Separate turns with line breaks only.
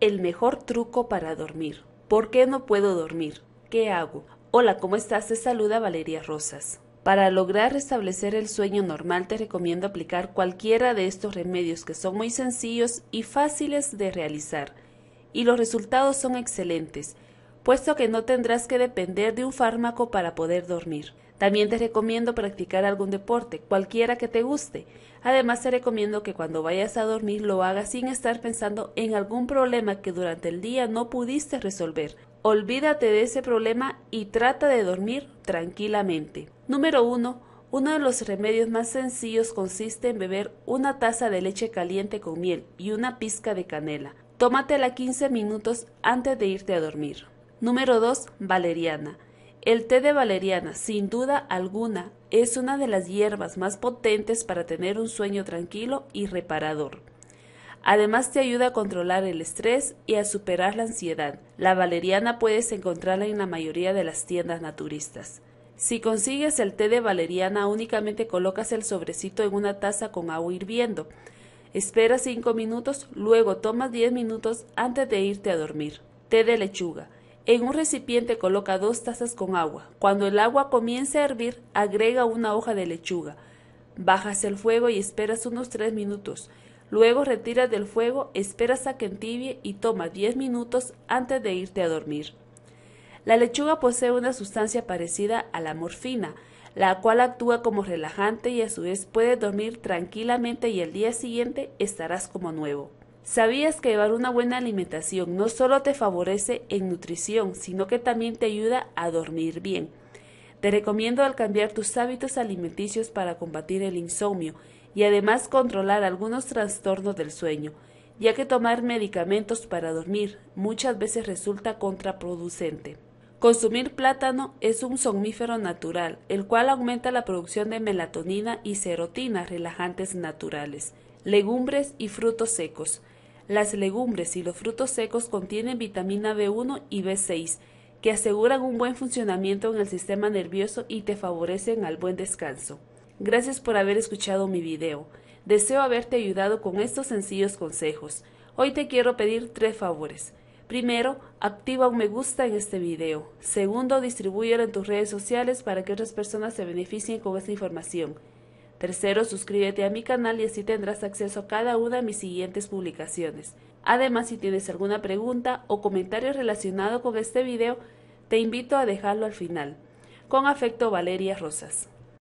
El mejor truco para dormir. ¿Por qué no puedo dormir? ¿Qué hago? Hola, ¿cómo estás? Te saluda Valeria Rosas. Para lograr restablecer el sueño normal te recomiendo aplicar cualquiera de estos remedios que son muy sencillos y fáciles de realizar. Y los resultados son excelentes puesto que no tendrás que depender de un fármaco para poder dormir. También te recomiendo practicar algún deporte, cualquiera que te guste. Además te recomiendo que cuando vayas a dormir lo hagas sin estar pensando en algún problema que durante el día no pudiste resolver. Olvídate de ese problema y trata de dormir tranquilamente. Número 1. Uno de los remedios más sencillos consiste en beber una taza de leche caliente con miel y una pizca de canela. Tómatela 15 minutos antes de irte a dormir. Número 2. Valeriana. El té de valeriana, sin duda alguna, es una de las hierbas más potentes para tener un sueño tranquilo y reparador. Además te ayuda a controlar el estrés y a superar la ansiedad. La valeriana puedes encontrarla en la mayoría de las tiendas naturistas. Si consigues el té de valeriana, únicamente colocas el sobrecito en una taza con agua hirviendo. Espera 5 minutos, luego tomas 10 minutos antes de irte a dormir. Té de lechuga. En un recipiente coloca dos tazas con agua. Cuando el agua comience a hervir, agrega una hoja de lechuga. Bajas el fuego y esperas unos tres minutos. Luego retiras del fuego, esperas a que entibie y toma diez minutos antes de irte a dormir. La lechuga posee una sustancia parecida a la morfina, la cual actúa como relajante y a su vez puedes dormir tranquilamente y el día siguiente estarás como nuevo. ¿Sabías que llevar una buena alimentación no solo te favorece en nutrición, sino que también te ayuda a dormir bien? Te recomiendo al cambiar tus hábitos alimenticios para combatir el insomnio y además controlar algunos trastornos del sueño, ya que tomar medicamentos para dormir muchas veces resulta contraproducente. Consumir plátano es un somnífero natural, el cual aumenta la producción de melatonina y serotina, relajantes naturales, legumbres y frutos secos. Las legumbres y los frutos secos contienen vitamina B1 y B6, que aseguran un buen funcionamiento en el sistema nervioso y te favorecen al buen descanso. Gracias por haber escuchado mi video. Deseo haberte ayudado con estos sencillos consejos. Hoy te quiero pedir tres favores. Primero, activa un me gusta en este video. Segundo, distribúyelo en tus redes sociales para que otras personas se beneficien con esta información. Tercero, suscríbete a mi canal y así tendrás acceso a cada una de mis siguientes publicaciones. Además, si tienes alguna pregunta o comentario relacionado con este video, te invito a dejarlo al final. Con afecto, Valeria Rosas.